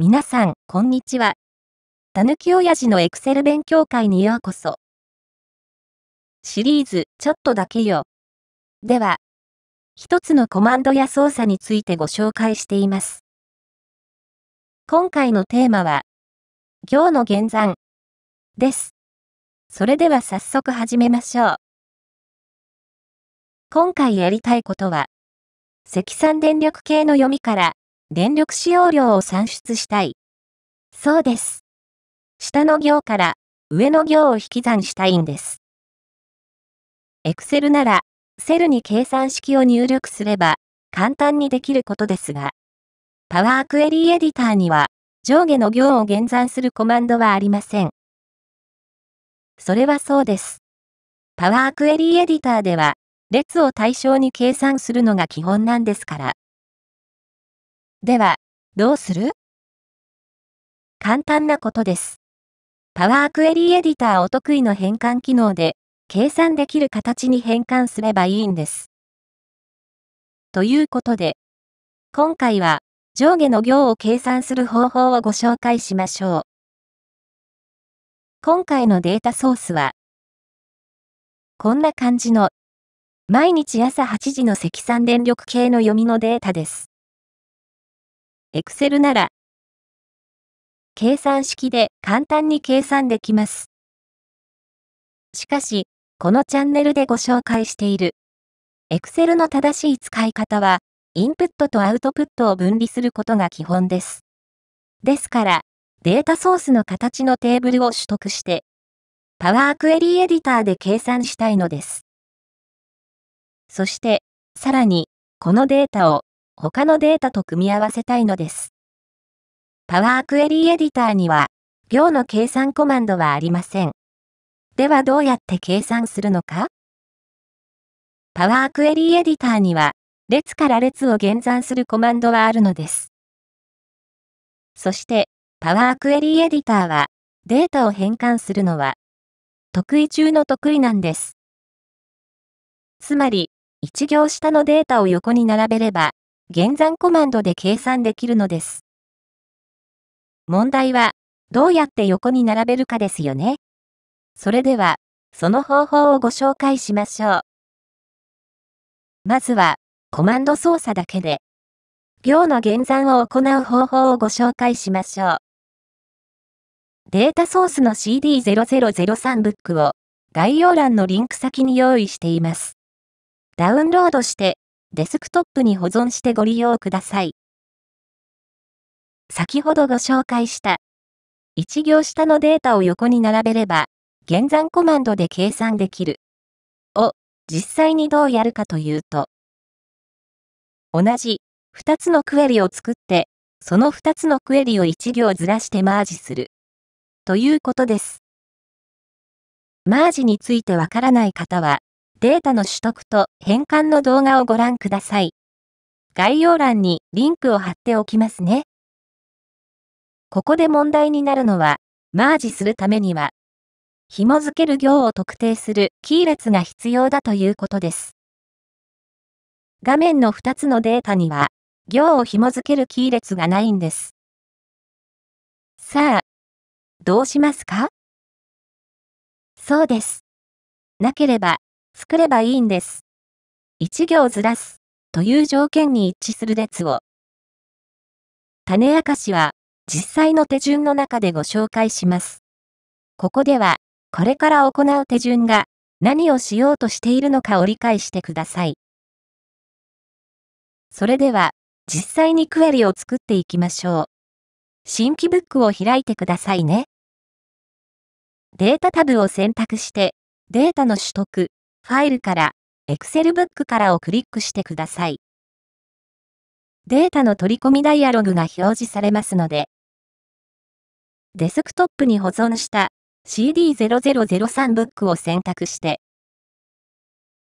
皆さん、こんにちは。たぬきおやじのエクセル勉強会にようこそ。シリーズ、ちょっとだけよ。では、一つのコマンドや操作についてご紹介しています。今回のテーマは、行の減算です。それでは早速始めましょう。今回やりたいことは、積算電力系の読みから、電力使用量を算出したい。そうです。下の行から上の行を引き算したいんです。Excel なら、セルに計算式を入力すれば、簡単にできることですが、パワークエリエディターには、上下の行を減算するコマンドはありません。それはそうです。パワークエリエディターでは、列を対象に計算するのが基本なんですから。では、どうする簡単なことです。パワークエリエディターお得意の変換機能で、計算できる形に変換すればいいんです。ということで、今回は上下の行を計算する方法をご紹介しましょう。今回のデータソースは、こんな感じの、毎日朝8時の積算電力系の読みのデータです。Excel なら、計算式で簡単に計算できます。しかし、このチャンネルでご紹介している、Excel の正しい使い方は、インプットとアウトプットを分離することが基本です。ですから、データソースの形のテーブルを取得して、パワークエリーエディターで計算したいのです。そして、さらに、このデータを他のデータと組み合わせたいのです。パワークエリーエディターには、行の計算コマンドはありません。ではどうやって計算するのかパワークエリーエディターには、列から列を減算するコマンドはあるのです。そして、パワークエリーエディターは、データを変換するのは、得意中の得意なんです。つまり、1行下のデータを横に並べれば、減算コマンドで計算できるのです。問題は、どうやって横に並べるかですよね。それでは、その方法をご紹介しましょう。まずは、コマンド操作だけで、行の減算を行う方法をご紹介しましょう。データソースの CD0003 ブックを概要欄のリンク先に用意しています。ダウンロードしてデスクトップに保存してご利用ください。先ほどご紹介した、1行下のデータを横に並べれば、減算コマンドで計算できる。を、実際にどうやるかというと、同じ2つのクエリを作って、その2つのクエリを1行ずらしてマージする。ということです。マージについてわからない方は、データの取得と変換の動画をご覧ください。概要欄にリンクを貼っておきますね。ここで問題になるのは、マージするためには、紐付ける行を特定するキー列が必要だということです。画面の2つのデータには、行を紐付けるキー列がないんです。さあ、どうしますかそうです。なければ、作ればいいんです。一行ずらす、という条件に一致する列を。種明かしは、実際の手順の中でご紹介します。ここでは、これから行う手順が、何をしようとしているのかを理解してください。それでは、実際にクエリを作っていきましょう。新規ブックを開いてくださいね。データタブを選択して、データの取得、ファイルから Excel ブックからをクリックしてください。データの取り込みダイアログが表示されますので、デスクトップに保存した CD0003 ブックを選択して、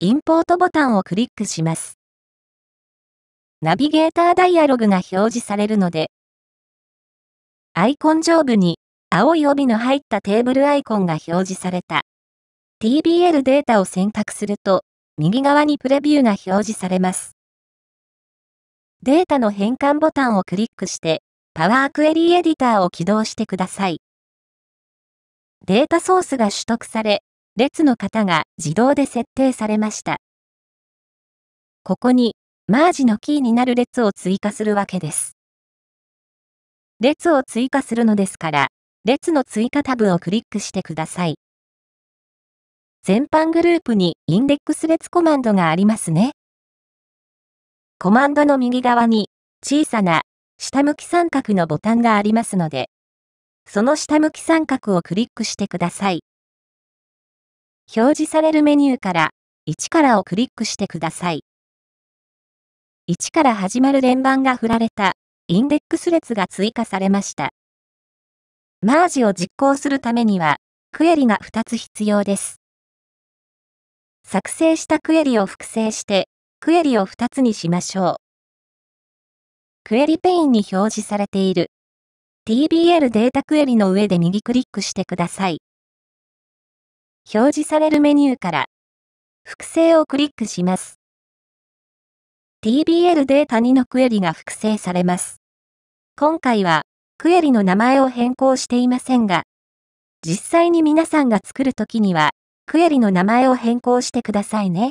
インポートボタンをクリックします。ナビゲーターダイアログが表示されるので、アイコン上部に青い帯の入ったテーブルアイコンが表示された TBL データを選択すると、右側にプレビューが表示されます。データの変換ボタンをクリックして、パワークエリエディターを起動してください。データソースが取得され、列の型が自動で設定されました。ここに、マージのキーになる列を追加するわけです。列を追加するのですから、列の追加タブをクリックしてください。全般グループにインデックス別コマンドがありますね。コマンドの右側に小さな下向き三角のボタンがありますので、その下向き三角をクリックしてください。表示されるメニューから1からをクリックしてください。1から始まる連番が振られたインデックス列が追加されました。マージを実行するためには、クエリが2つ必要です。作成したクエリを複製して、クエリを2つにしましょう。クエリペインに表示されている TBL データクエリの上で右クリックしてください。表示されるメニューから複製をクリックします。TBL データ2のクエリが複製されます。今回はクエリの名前を変更していませんが、実際に皆さんが作るときにはクエリの名前を変更してくださいね。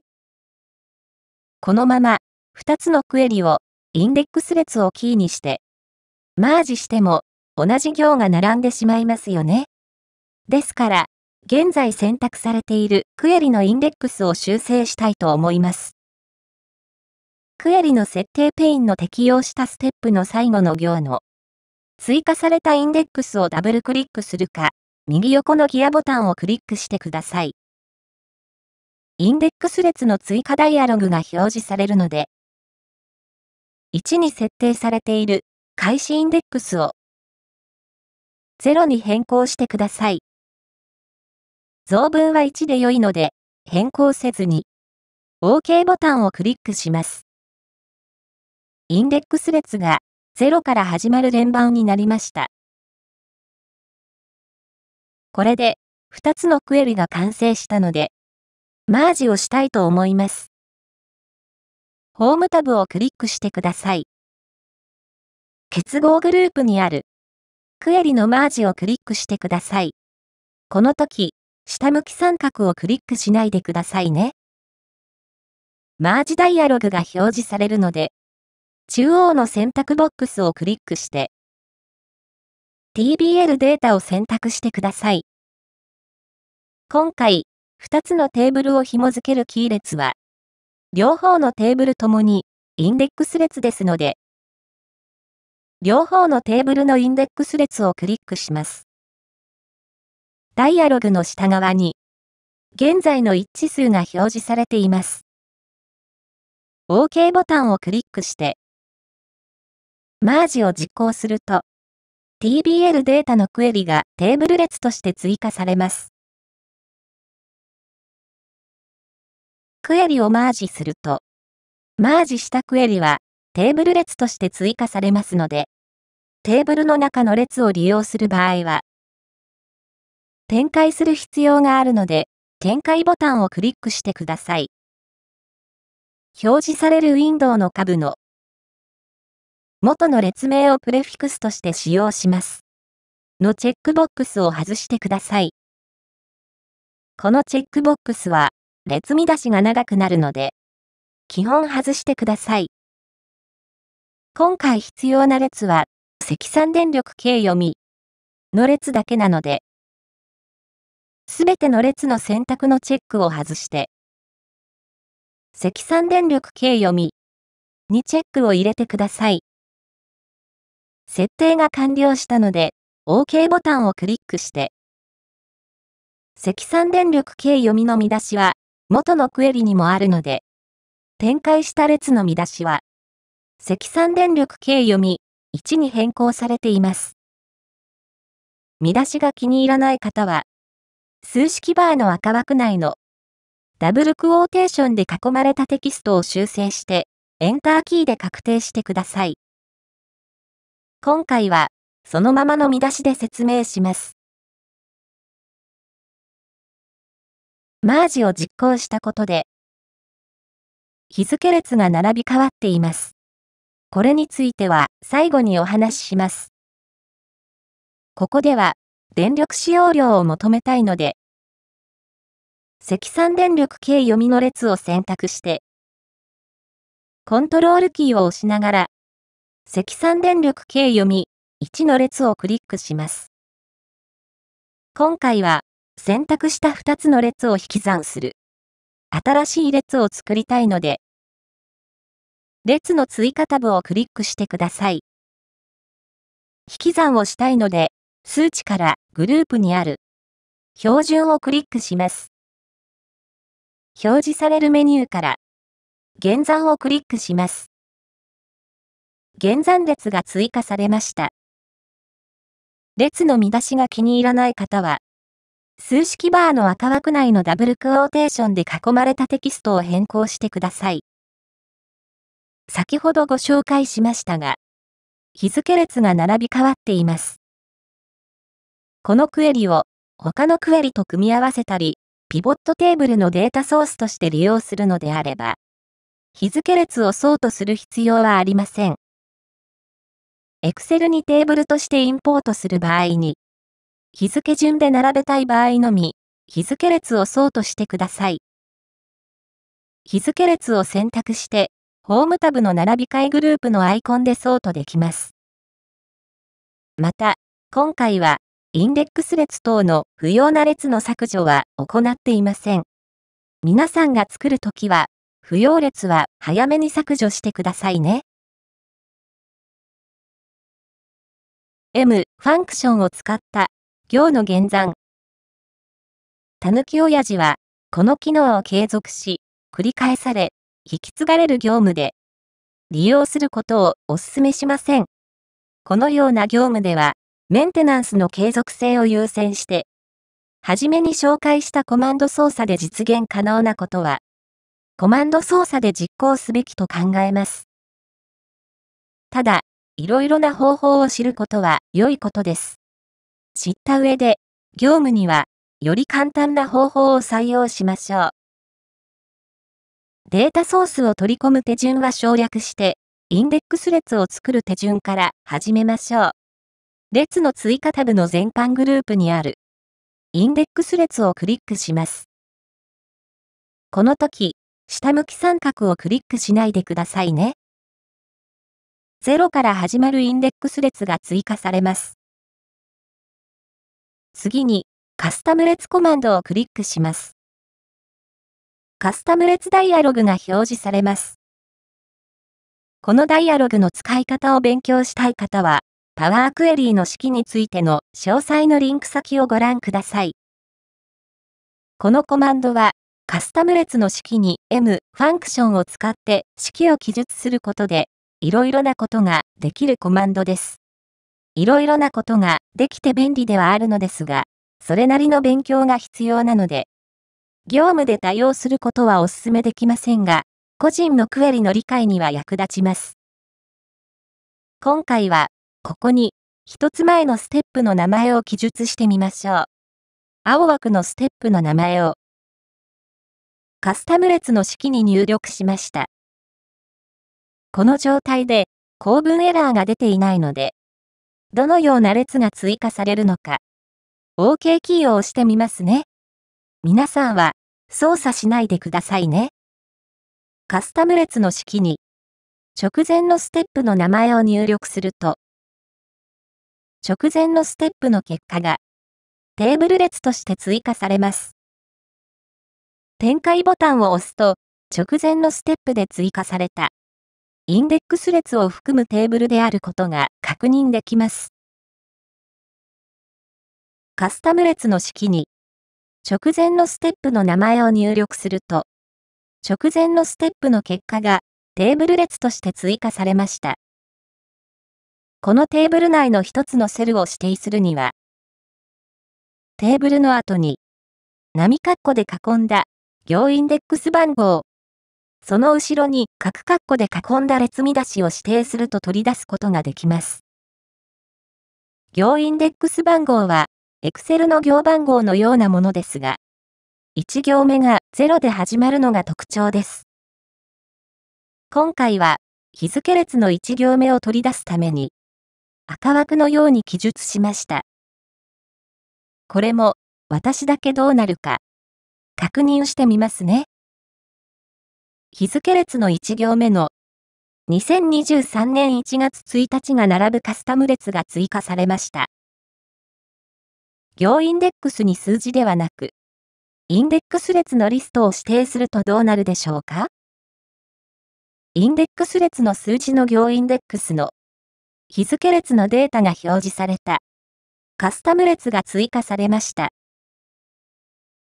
このまま、2つのクエリを、インデックス列をキーにして、マージしても、同じ行が並んでしまいますよね。ですから、現在選択されているクエリのインデックスを修正したいと思います。クエリの設定ペインの適用したステップの最後の行の、追加されたインデックスをダブルクリックするか、右横のギアボタンをクリックしてください。インデックス列の追加ダイアログが表示されるので、1に設定されている開始インデックスを0に変更してください。増分は1で良いので変更せずに OK ボタンをクリックします。インデックス列が0から始まる連番になりました。これで2つのクエリが完成したので、マージをしたいと思います。ホームタブをクリックしてください。結合グループにあるクエリのマージをクリックしてください。この時、下向き三角をクリックしないでくださいね。マージダイアログが表示されるので、中央の選択ボックスをクリックして、TBL データを選択してください。今回、2つのテーブルを紐付けるキー列は、両方のテーブルともにインデックス列ですので、両方のテーブルのインデックス列をクリックします。ダイアログの下側に、現在の一致数が表示されています。OK ボタンをクリックして、マージを実行すると、TBL データのクエリがテーブル列として追加されます。クエリをマージすると、マージしたクエリはテーブル列として追加されますので、テーブルの中の列を利用する場合は、展開する必要があるので、展開ボタンをクリックしてください。表示されるウィンドウの下部の元の列名をプレフィクスとして使用します。のチェックボックスを外してください。このチェックボックスは、列見出しが長くなるので、基本外してください。今回必要な列は、積算電力計読みの列だけなので、すべての列の選択のチェックを外して、積算電力計読みにチェックを入れてください。設定が完了したので、OK ボタンをクリックして、積算電力計読みの見出しは、元のクエリにもあるので、展開した列の見出しは、積算電力計読み1に変更されています。見出しが気に入らない方は、数式バーの赤枠内のダブルクオーテーションで囲まれたテキストを修正して、エンターキーで確定してください。今回は、そのままの見出しで説明します。マージを実行したことで、日付列が並び替わっています。これについては最後にお話しします。ここでは、電力使用量を求めたいので、積算電力計読みの列を選択して、コントロールキーを押しながら、積算電力計読み1の列をクリックします。今回は選択した2つの列を引き算する。新しい列を作りたいので、列の追加タブをクリックしてください。引き算をしたいので、数値からグループにある標準をクリックします。表示されるメニューから減算をクリックします。減算列が追加されました。列の見出しが気に入らない方は、数式バーの赤枠内のダブルクオーテーションで囲まれたテキストを変更してください。先ほどご紹介しましたが、日付列が並び替わっています。このクエリを他のクエリと組み合わせたり、ピボットテーブルのデータソースとして利用するのであれば、日付列をそうとする必要はありません。Excel にテーブルとしてインポートする場合に、日付順で並べたい場合のみ、日付列をそうとしてください。日付列を選択して、ホームタブの並び替えグループのアイコンでソートできます。また、今回は、インデックス列等の不要な列の削除は行っていません。皆さんが作るときは、不要列は早めに削除してくださいね。M ファンクションを使った行の減算。たぬき親父は、この機能を継続し、繰り返され、引き継がれる業務で、利用することをお勧めしません。このような業務では、メンテナンスの継続性を優先して、はじめに紹介したコマンド操作で実現可能なことは、コマンド操作で実行すべきと考えます。ただ、いろいろな方法を知ることは良いことです。知った上で、業務には、より簡単な方法を採用しましょう。データソースを取り込む手順は省略して、インデックス列を作る手順から始めましょう。列の追加タブの全般グループにある、インデックス列をクリックします。この時、下向き三角をクリックしないでくださいね。0から始まるインデックス列が追加されます。次に、カスタム列コマンドをクリックします。カスタム列ダイアログが表示されます。このダイアログの使い方を勉強したい方は、パワークエリーの式についての詳細のリンク先をご覧ください。このコマンドは、カスタム列の式に M ファンクションを使って式を記述することで、いろいろなことができるコマンドです。いろいろなことができて便利ではあるのですが、それなりの勉強が必要なので、業務で対応することはお勧めできませんが、個人のクエリの理解には役立ちます。今回は、ここに、一つ前のステップの名前を記述してみましょう。青枠のステップの名前を、カスタム列の式に入力しました。この状態で、構文エラーが出ていないので、どのような列が追加されるのか。OK キーを押してみますね。皆さんは操作しないでくださいね。カスタム列の式に直前のステップの名前を入力すると直前のステップの結果がテーブル列として追加されます。展開ボタンを押すと直前のステップで追加されたインデックス列を含むテーブルであることが確認できます。カスタム列の式に、直前のステップの名前を入力すると、直前のステップの結果がテーブル列として追加されました。このテーブル内の一つのセルを指定するには、テーブルの後に、波括弧で囲んだ行インデックス番号その後ろに角括弧で囲んだ列見出しを指定すると取り出すことができます。行インデックス番号は、Excel の行番号のようなものですが、1行目が0で始まるのが特徴です。今回は、日付列の1行目を取り出すために、赤枠のように記述しました。これも、私だけどうなるか、確認してみますね。日付列の1行目の2023年1月1日が並ぶカスタム列が追加されました。行インデックスに数字ではなく、インデックス列のリストを指定するとどうなるでしょうかインデックス列の数字の行インデックスの日付列のデータが表示されたカスタム列が追加されました。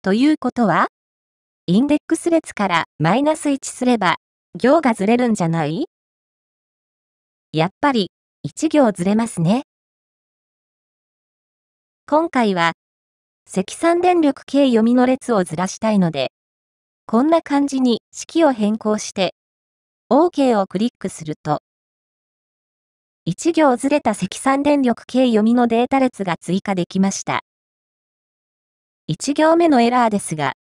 ということはインデックス列からマイナス1すれば、行がずれるんじゃないやっぱり、1行ずれますね。今回は、積算電力計読みの列をずらしたいので、こんな感じに式を変更して、OK をクリックすると、1行ずれた積算電力計読みのデータ列が追加できました。1行目のエラーですが、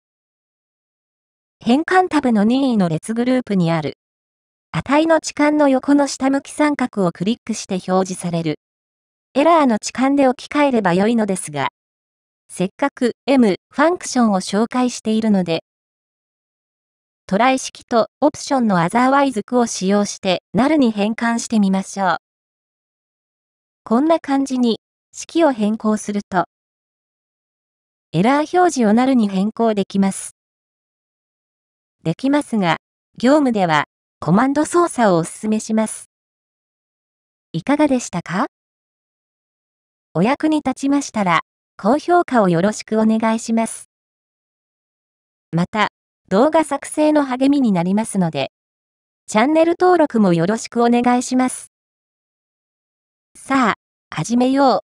変換タブの任意の列グループにある。値の置換の横の下向き三角をクリックして表示される。エラーの置換で置き換えれば良いのですが、せっかく M ファンクションを紹介しているので、トライ式とオプションのアザーワイズ句を使用してなるに変換してみましょう。こんな感じに式を変更すると、エラー表示をなるに変更できます。できますが、業務ではコマンド操作をお勧めします。いかがでしたかお役に立ちましたら、高評価をよろしくお願いします。また、動画作成の励みになりますので、チャンネル登録もよろしくお願いします。さあ、始めよう。